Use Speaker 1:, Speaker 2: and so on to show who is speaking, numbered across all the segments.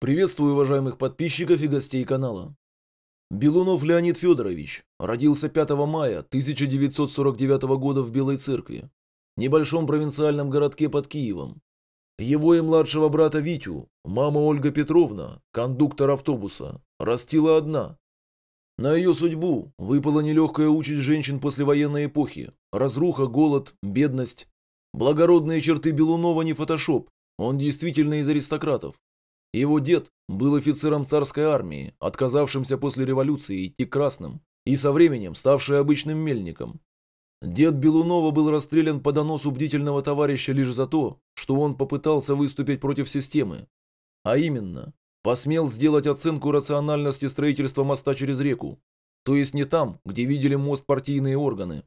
Speaker 1: Приветствую уважаемых подписчиков и гостей канала. Белунов Леонид Федорович родился 5 мая 1949 года в Белой Церкви, небольшом провинциальном городке под Киевом. Его и младшего брата Витю, мама Ольга Петровна, кондуктор автобуса, растила одна. На ее судьбу выпала нелегкая участь женщин послевоенной эпохи, разруха, голод, бедность. Благородные черты Белунова не фотошоп, он действительно из аристократов, его дед был офицером царской армии, отказавшимся после революции идти красным и со временем ставший обычным мельником. Дед Белунова был расстрелян по доносу бдительного товарища лишь за то, что он попытался выступить против системы. А именно, посмел сделать оценку рациональности строительства моста через реку, то есть не там, где видели мост партийные органы.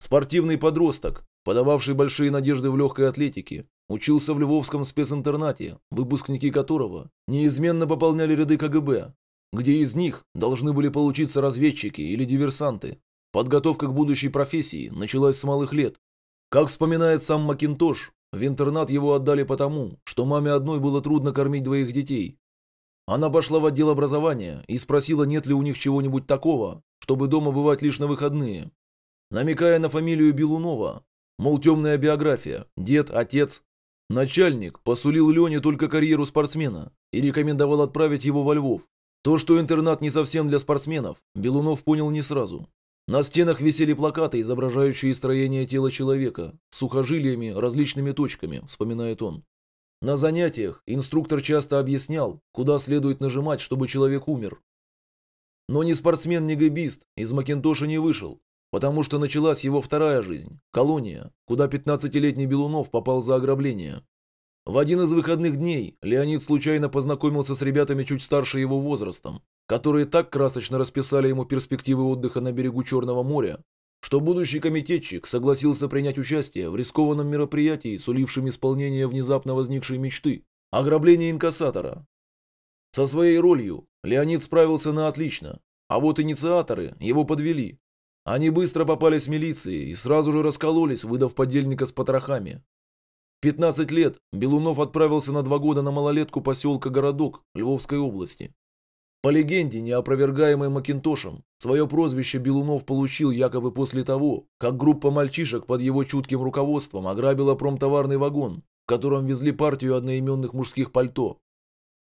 Speaker 1: Спортивный подросток, подававший большие надежды в легкой атлетике, Учился в Львовском специнтернате, выпускники которого неизменно пополняли ряды КГБ, где из них должны были получиться разведчики или диверсанты. Подготовка к будущей профессии началась с малых лет. Как вспоминает сам Макинтош, в интернат его отдали потому, что маме одной было трудно кормить двоих детей. Она пошла в отдел образования и спросила, нет ли у них чего-нибудь такого, чтобы дома бывать лишь на выходные. Намекая на фамилию Белунова, мол, темная биография, дед, отец, Начальник посулил Лене только карьеру спортсмена и рекомендовал отправить его во Львов. То, что интернат не совсем для спортсменов, Белунов понял не сразу. На стенах висели плакаты, изображающие строение тела человека, с сухожилиями, различными точками, вспоминает он. На занятиях инструктор часто объяснял, куда следует нажимать, чтобы человек умер. Но ни спортсмен, ни гэбист из Макинтоша не вышел, Потому что началась его вторая жизнь, колония, куда 15-летний Белунов попал за ограбление. В один из выходных дней Леонид случайно познакомился с ребятами чуть старше его возрастом, которые так красочно расписали ему перспективы отдыха на берегу Черного моря, что будущий комитетчик согласился принять участие в рискованном мероприятии, сулившем исполнение внезапно возникшей мечты – ограбление инкассатора. Со своей ролью Леонид справился на отлично, а вот инициаторы его подвели. Они быстро попались милиции и сразу же раскололись, выдав подельника с потрохами. 15 лет Белунов отправился на два года на малолетку поселка Городок Львовской области. По легенде, неопровергаемой Макинтошем, свое прозвище Белунов получил якобы после того, как группа мальчишек под его чутким руководством ограбила промтоварный вагон, в котором везли партию одноименных мужских пальто.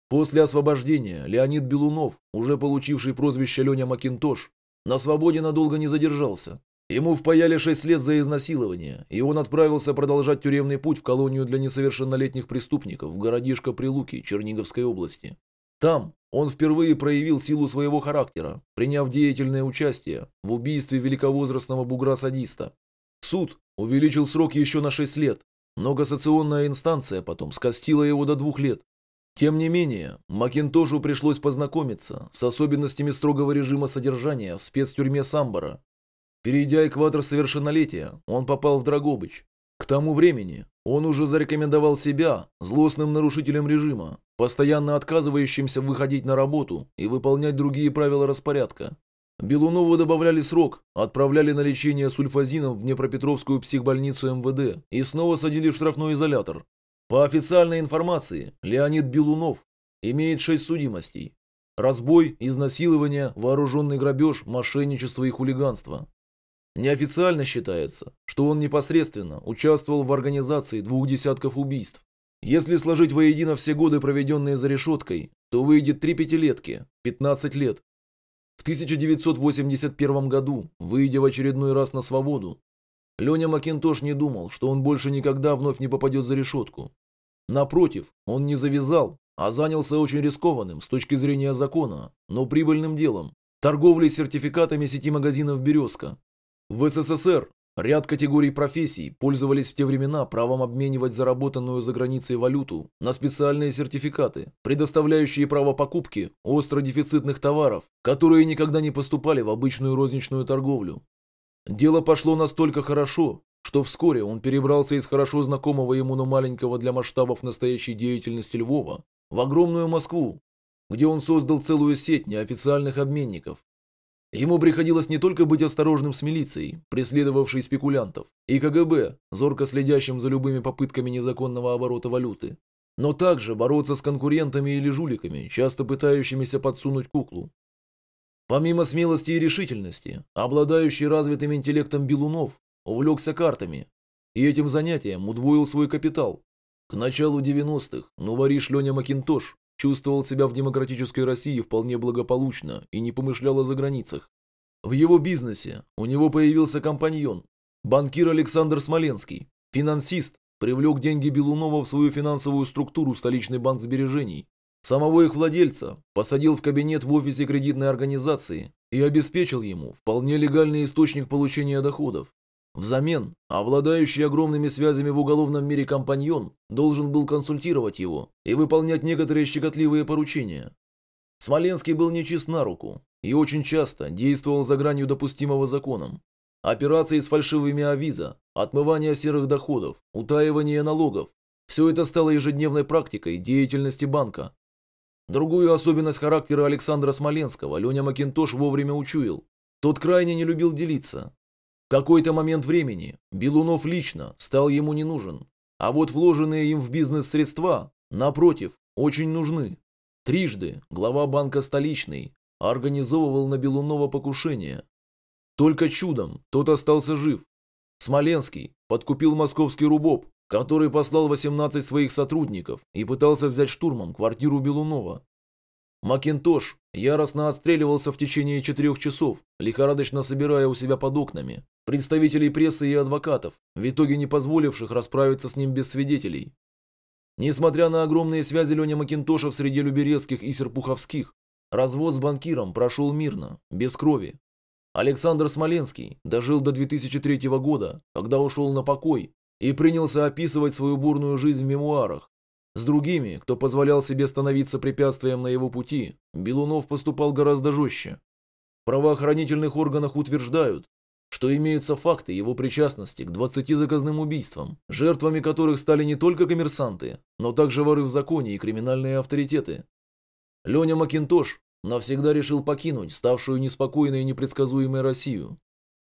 Speaker 1: После освобождения Леонид Белунов, уже получивший прозвище Леня Макинтош, на свободе надолго не задержался. Ему впаяли 6 лет за изнасилование, и он отправился продолжать тюремный путь в колонию для несовершеннолетних преступников в городишко Прилуки Черниговской области. Там он впервые проявил силу своего характера, приняв деятельное участие в убийстве великовозрастного бугра-садиста. Суд увеличил срок еще на 6 лет, но кассационная инстанция потом скостила его до двух лет. Тем не менее, Макинтошу пришлось познакомиться с особенностями строгого режима содержания в спецтюрьме Самбара. Перейдя экватор совершеннолетия, он попал в Драгобыч. К тому времени он уже зарекомендовал себя злостным нарушителем режима, постоянно отказывающимся выходить на работу и выполнять другие правила распорядка. Белунову добавляли срок, отправляли на лечение сульфазином в Днепропетровскую психбольницу МВД и снова садили в штрафной изолятор, по официальной информации, Леонид Белунов имеет шесть судимостей. Разбой, изнасилование, вооруженный грабеж, мошенничество и хулиганство. Неофициально считается, что он непосредственно участвовал в организации двух десятков убийств. Если сложить воедино все годы, проведенные за решеткой, то выйдет три пятилетки, 15 лет. В 1981 году, выйдя в очередной раз на свободу, Леня Макинтош не думал, что он больше никогда вновь не попадет за решетку. Напротив, он не завязал, а занялся очень рискованным с точки зрения закона, но прибыльным делом – торговлей сертификатами сети магазинов «Березка». В СССР ряд категорий профессий пользовались в те времена правом обменивать заработанную за границей валюту на специальные сертификаты, предоставляющие право покупки остро дефицитных товаров, которые никогда не поступали в обычную розничную торговлю. Дело пошло настолько хорошо, что вскоре он перебрался из хорошо знакомого ему, но маленького для масштабов настоящей деятельности Львова, в огромную Москву, где он создал целую сеть неофициальных обменников. Ему приходилось не только быть осторожным с милицией, преследовавшей спекулянтов, и КГБ, зорко следящим за любыми попытками незаконного оборота валюты, но также бороться с конкурентами или жуликами, часто пытающимися подсунуть куклу, Помимо смелости и решительности, обладающий развитым интеллектом Белунов увлекся картами и этим занятием удвоил свой капитал. К началу 90-х новориш Леня Макинтош чувствовал себя в демократической России вполне благополучно и не помышлял о заграницах. В его бизнесе у него появился компаньон, банкир Александр Смоленский, финансист, привлек деньги Белунова в свою финансовую структуру столичный банк сбережений Самого их владельца посадил в кабинет в офисе кредитной организации и обеспечил ему вполне легальный источник получения доходов. Взамен, обладающий огромными связями в уголовном мире компаньон должен был консультировать его и выполнять некоторые щекотливые поручения. Смоленский был нечист на руку и очень часто действовал за гранью допустимого законом. Операции с фальшивыми авиза, отмывание серых доходов, утаивание налогов – все это стало ежедневной практикой деятельности банка, Другую особенность характера Александра Смоленского Леня Макинтош вовремя учуял. Тот крайне не любил делиться. В какой-то момент времени Белунов лично стал ему не нужен, а вот вложенные им в бизнес средства, напротив, очень нужны. Трижды глава банка столичный организовывал на Белунова покушение. Только чудом тот остался жив. Смоленский подкупил московский рубоб, который послал 18 своих сотрудников и пытался взять штурмом квартиру Белунова. Макинтош яростно отстреливался в течение четырех часов, лихорадочно собирая у себя под окнами представителей прессы и адвокатов, в итоге не позволивших расправиться с ним без свидетелей. Несмотря на огромные связи Леня Макинтоша в среде люберецких и серпуховских, развод с банкиром прошел мирно, без крови. Александр Смоленский дожил до 2003 года, когда ушел на покой и принялся описывать свою бурную жизнь в мемуарах. С другими, кто позволял себе становиться препятствием на его пути, Белунов поступал гораздо жестче. В правоохранительных органах утверждают, что имеются факты его причастности к 20 заказным убийствам, жертвами которых стали не только коммерсанты, но также воры в законе и криминальные авторитеты. Леня Макинтош навсегда решил покинуть ставшую неспокойной и непредсказуемой Россию.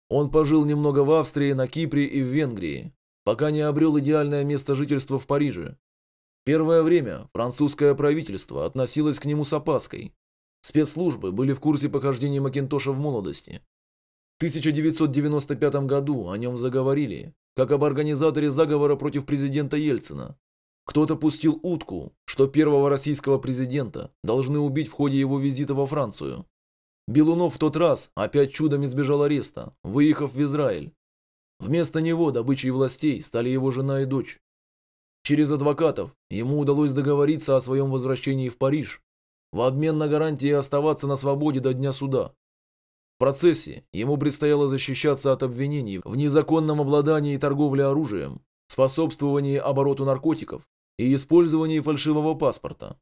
Speaker 1: Он пожил немного в Австрии, на Кипре и в Венгрии, пока не обрел идеальное место жительства в Париже. Первое время французское правительство относилось к нему с опаской. Спецслужбы были в курсе похождений Макинтоша в молодости. В 1995 году о нем заговорили, как об организаторе заговора против президента Ельцина. Кто-то пустил утку, что первого российского президента должны убить в ходе его визита во Францию. Белунов в тот раз опять чудом избежал ареста, выехав в Израиль. Вместо него добычей властей стали его жена и дочь. Через адвокатов ему удалось договориться о своем возвращении в Париж в обмен на гарантии оставаться на свободе до дня суда. В процессе ему предстояло защищаться от обвинений в незаконном обладании и торговле оружием, способствовании обороту наркотиков и использовании фальшивого паспорта.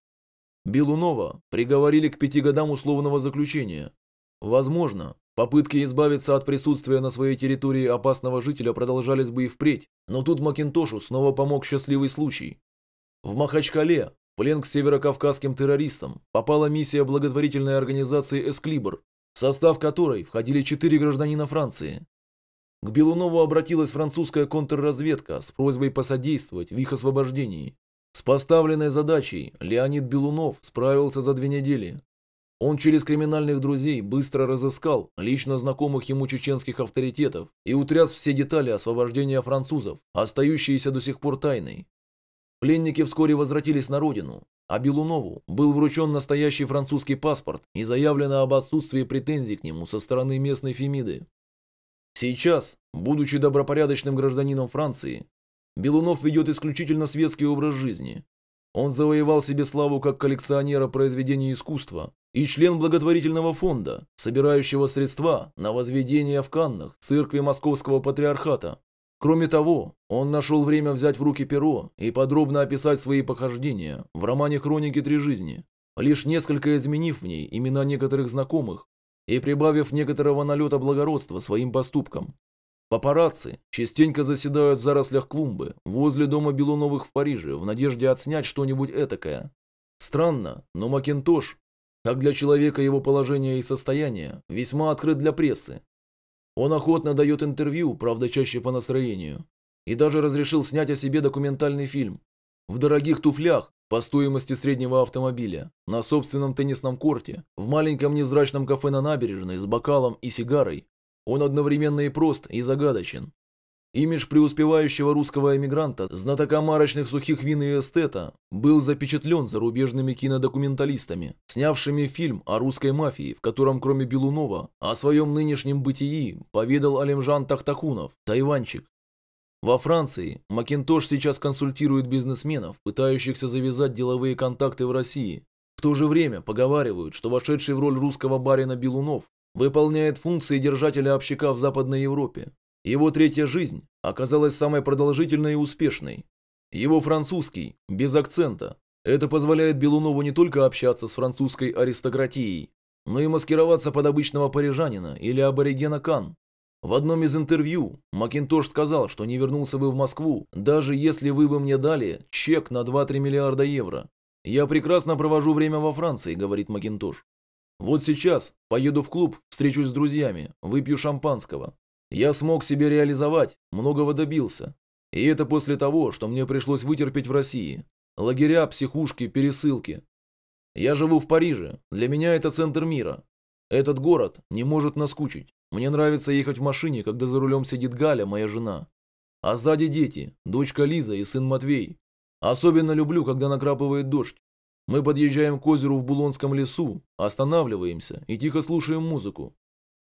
Speaker 1: Белунова приговорили к пяти годам условного заключения. Возможно, Попытки избавиться от присутствия на своей территории опасного жителя продолжались бы и впредь, но тут Макинтошу снова помог счастливый случай. В Махачкале, плен к северокавказским террористам, попала миссия благотворительной организации «Эсклибр», в состав которой входили четыре гражданина Франции. К Белунову обратилась французская контрразведка с просьбой посодействовать в их освобождении. С поставленной задачей Леонид Белунов справился за две недели, он через криминальных друзей быстро разыскал лично знакомых ему чеченских авторитетов и утряс все детали освобождения французов, остающиеся до сих пор тайной. Пленники вскоре возвратились на родину, а Белунову был вручен настоящий французский паспорт и заявлено об отсутствии претензий к нему со стороны местной Фемиды. Сейчас, будучи добропорядочным гражданином Франции, Белунов ведет исключительно светский образ жизни, он завоевал себе славу как коллекционера произведений искусства и член благотворительного фонда, собирающего средства на возведение в Каннах церкви Московского Патриархата. Кроме того, он нашел время взять в руки перо и подробно описать свои похождения в романе «Хроники три жизни», лишь несколько изменив в ней имена некоторых знакомых и прибавив некоторого налета благородства своим поступкам. Папарацци частенько заседают в зарослях клумбы, возле дома Белуновых в Париже, в надежде отснять что-нибудь этакое. Странно, но Макинтош, как для человека его положение и состояние, весьма открыт для прессы. Он охотно дает интервью, правда чаще по настроению, и даже разрешил снять о себе документальный фильм. В дорогих туфлях, по стоимости среднего автомобиля, на собственном теннисном корте, в маленьком невзрачном кафе на набережной с бокалом и сигарой, он одновременно и прост, и загадочен. Имидж преуспевающего русского эмигранта, знатока марочных сухих вин и эстета, был запечатлен зарубежными кинодокументалистами, снявшими фильм о русской мафии, в котором кроме Белунова о своем нынешнем бытии поведал Алимжан Тахтакунов, тайванчик. Во Франции Макинтош сейчас консультирует бизнесменов, пытающихся завязать деловые контакты в России. В то же время поговаривают, что вошедший в роль русского барина Белунов выполняет функции держателя общака в Западной Европе. Его третья жизнь оказалась самой продолжительной и успешной. Его французский, без акцента. Это позволяет Белунову не только общаться с французской аристократией, но и маскироваться под обычного парижанина или аборигена Кан. В одном из интервью Макинтош сказал, что не вернулся бы в Москву, даже если вы бы мне дали чек на 2-3 миллиарда евро. «Я прекрасно провожу время во Франции», — говорит Макинтош. Вот сейчас поеду в клуб, встречусь с друзьями, выпью шампанского. Я смог себе реализовать, многого добился. И это после того, что мне пришлось вытерпеть в России. Лагеря, психушки, пересылки. Я живу в Париже, для меня это центр мира. Этот город не может наскучить. Мне нравится ехать в машине, когда за рулем сидит Галя, моя жена. А сзади дети, дочка Лиза и сын Матвей. Особенно люблю, когда накрапывает дождь. Мы подъезжаем к озеру в Булонском лесу, останавливаемся и тихо слушаем музыку.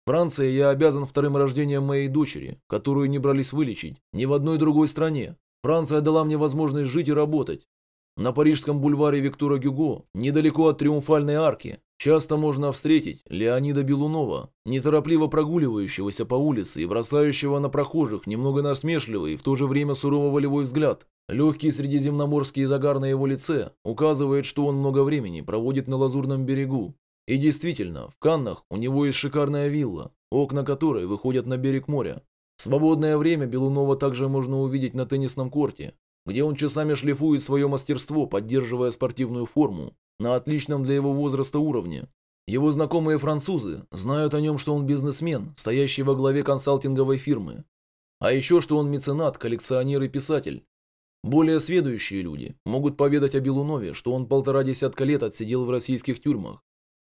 Speaker 1: Франция я обязан вторым рождением моей дочери, которую не брались вылечить ни в одной другой стране. Франция дала мне возможность жить и работать, на парижском бульваре Виктора Гюго, недалеко от Триумфальной арки, часто можно встретить Леонида Белунова, неторопливо прогуливающегося по улице и бросающего на прохожих немного насмешливый и в то же время сурово-волевой взгляд. Легкий средиземноморский загар на его лице указывает, что он много времени проводит на Лазурном берегу. И действительно, в Каннах у него есть шикарная вилла, окна которой выходят на берег моря. свободное время Белунова также можно увидеть на теннисном корте, где он часами шлифует свое мастерство, поддерживая спортивную форму, на отличном для его возраста уровне. Его знакомые французы знают о нем, что он бизнесмен, стоящий во главе консалтинговой фирмы. А еще, что он меценат, коллекционер и писатель. Более сведущие люди могут поведать о Белунове, что он полтора десятка лет отсидел в российских тюрьмах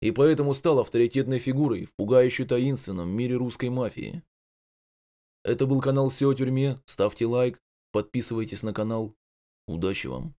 Speaker 1: и поэтому стал авторитетной фигурой в пугающе таинственном мире русской мафии. Это был канал «Все о тюрьме». Ставьте лайк, Подписывайтесь на канал. Удачи вам!